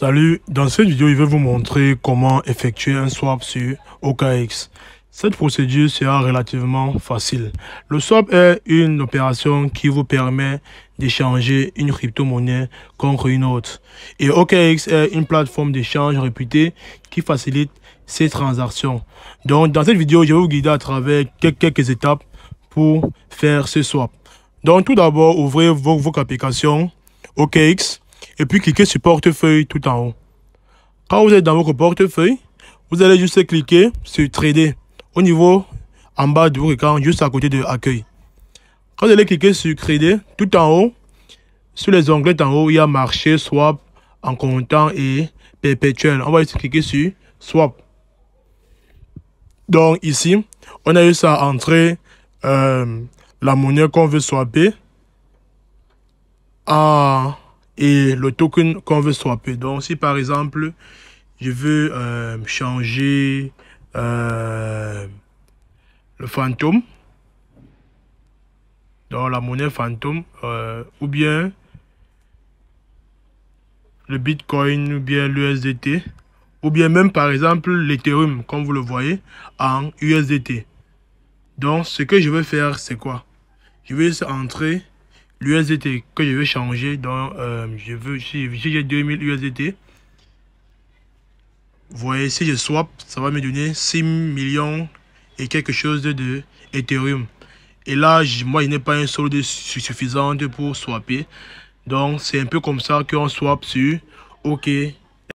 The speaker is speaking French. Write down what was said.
Salut, dans cette vidéo, je vais vous montrer comment effectuer un swap sur OKX. Cette procédure sera relativement facile. Le swap est une opération qui vous permet d'échanger une crypto-monnaie contre une autre. Et OKX est une plateforme d'échange réputée qui facilite ces transactions. Donc, dans cette vidéo, je vais vous guider à travers quelques étapes pour faire ce swap. Donc, tout d'abord, ouvrez votre application applications OKX et puis cliquez sur portefeuille tout en haut. Quand vous êtes dans votre portefeuille, vous allez juste cliquer sur trader au niveau en bas de votre écran, juste à côté de accueil. Quand vous allez cliquer sur trader tout en haut, sur les onglets en haut, il y a marché, swap, en comptant et perpétuel. On va juste cliquer sur swap. Donc ici, on a juste à entrer euh, la monnaie qu'on veut swapper. à et le token qu'on veut swapper. Donc, si par exemple, je veux euh, changer euh, le fantôme, dans la monnaie fantôme, euh, ou bien le Bitcoin, ou bien l'USDT, ou bien même par exemple l'Ethereum, comme vous le voyez, en USDT. Donc, ce que je vais faire, c'est quoi Je vais entrer l'USDT que je veux changer. dans euh, je veux, si j'ai 2000 USDT, vous voyez, si je swap, ça va me donner 6 millions et quelque chose de, Ethereum. Et là, moi, je n'ai pas un solde suffisant pour swapper. Donc, c'est un peu comme ça qu'on swap sur OK